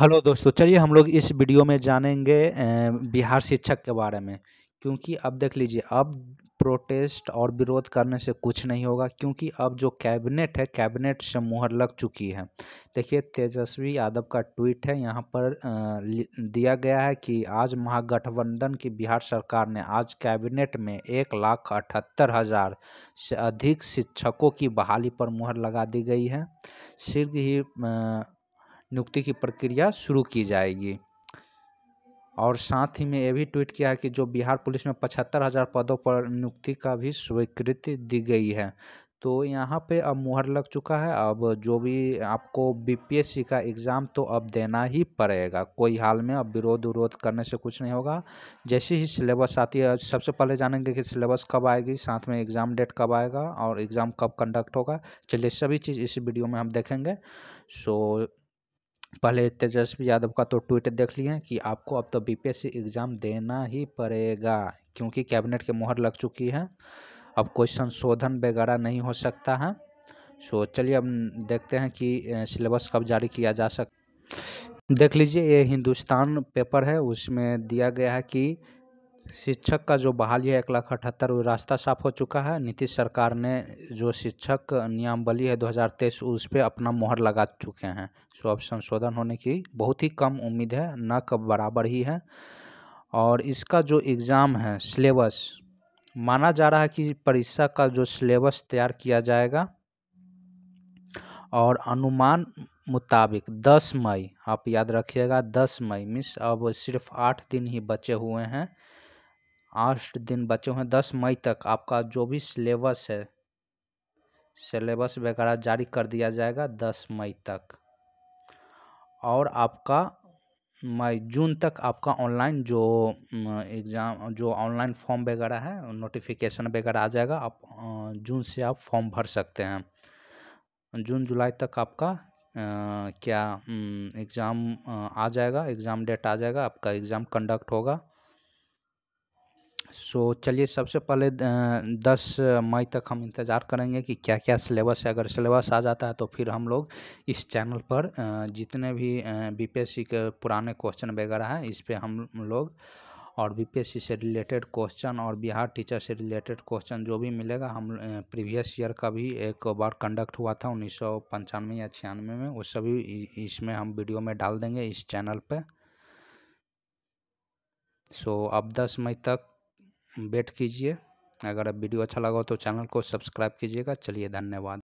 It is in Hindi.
हेलो दोस्तों चलिए हम लोग इस वीडियो में जानेंगे बिहार शिक्षक के बारे में क्योंकि अब देख लीजिए अब प्रोटेस्ट और विरोध करने से कुछ नहीं होगा क्योंकि अब जो कैबिनेट है कैबिनेट से मुहर लग चुकी है देखिए तेजस्वी यादव का ट्वीट है यहाँ पर दिया गया है कि आज महागठबंधन की बिहार सरकार ने आज कैबिनेट में एक लाख अठहत्तर हज़ार से अधिक शिक्षकों की बहाली पर मुहर लगा दी गई है शीघ्र ही नियुक्ति की प्रक्रिया शुरू की जाएगी और साथ ही में यह भी ट्वीट किया है कि जो बिहार पुलिस में पचहत्तर हज़ार पदों पर नियुक्ति का भी स्वीकृति दी गई है तो यहाँ पे अब मुहर लग चुका है अब जो भी आपको बीपीएससी का एग्ज़ाम तो अब देना ही पड़ेगा कोई हाल में अब विरोध विरोध करने से कुछ नहीं होगा जैसे ही सिलेबस आती है सबसे पहले जानेंगे कि सिलेबस कब आएगी साथ में एग्ज़ाम डेट कब आएगा और एग्ज़ाम कब कंडक्ट होगा चलिए सभी चीज़ इस वीडियो में हम देखेंगे सो पहले तेजस्वी यादव का तो ट्वीट देख लिए कि आपको अब तो बीपीएससी एग्ज़ाम देना ही पड़ेगा क्योंकि कैबिनेट के मोहर लग चुकी है अब कोई संशोधन वगैरह नहीं हो सकता है सो चलिए अब देखते हैं कि सिलेबस कब जारी किया जा सक देख लीजिए ये हिंदुस्तान पेपर है उसमें दिया गया है कि शिक्षक का जो बहाली है एक लाख अठहत्तर वो रास्ता साफ हो चुका है नीतीश सरकार ने जो शिक्षक नियमावली है 2023 उस पर अपना मोहर लगा चुके हैं सो अब संशोधन होने की बहुत ही कम उम्मीद है न कब बराबर ही है और इसका जो एग्ज़ाम है सिलेबस माना जा रहा है कि परीक्षा का जो सिलेबस तैयार किया जाएगा और अनुमान मुताबिक 10 मई आप याद रखिएगा 10 मई मिस अब सिर्फ आठ दिन ही बचे हुए हैं आठ दिन बचे हुए हैं दस मई तक आपका जो भी सिलेबस है सिलेबस वगैरह जारी कर दिया जाएगा दस मई तक और आपका मई जून तक आपका ऑनलाइन जो एग्ज़ाम जो ऑनलाइन फॉर्म वगैरह है नोटिफिकेशन वगैरह आ जाएगा आप जून से आप फॉर्म भर सकते हैं जून जुलाई तक आपका आ, क्या एग्ज़ाम आ जाएगा एग्ज़ाम डेट आ जाएगा आपका एग्ज़ाम कंडक्ट होगा सो चलिए सबसे पहले दस मई तक हम इंतज़ार करेंगे कि क्या क्या सिलेबस है अगर सिलेबस आ जाता है तो फिर हम लोग इस चैनल पर जितने भी बीपीएससी के पुराने क्वेश्चन वगैरह हैं इस पर हम लोग और बीपीएससी से रिलेटेड क्वेश्चन और बिहार टीचर से रिलेटेड क्वेश्चन जो भी मिलेगा हम प्रीवियस ईयर का भी एक बार कंडक्ट हुआ था उन्नीस सौ पंचानवे या छियानवे में वो सभी इसमें हम वीडियो में डाल देंगे इस चैनल पर सो so, अब दस मई तक वेट कीजिए अगर वीडियो अच्छा लगा हो तो चैनल को सब्सक्राइब कीजिएगा चलिए धन्यवाद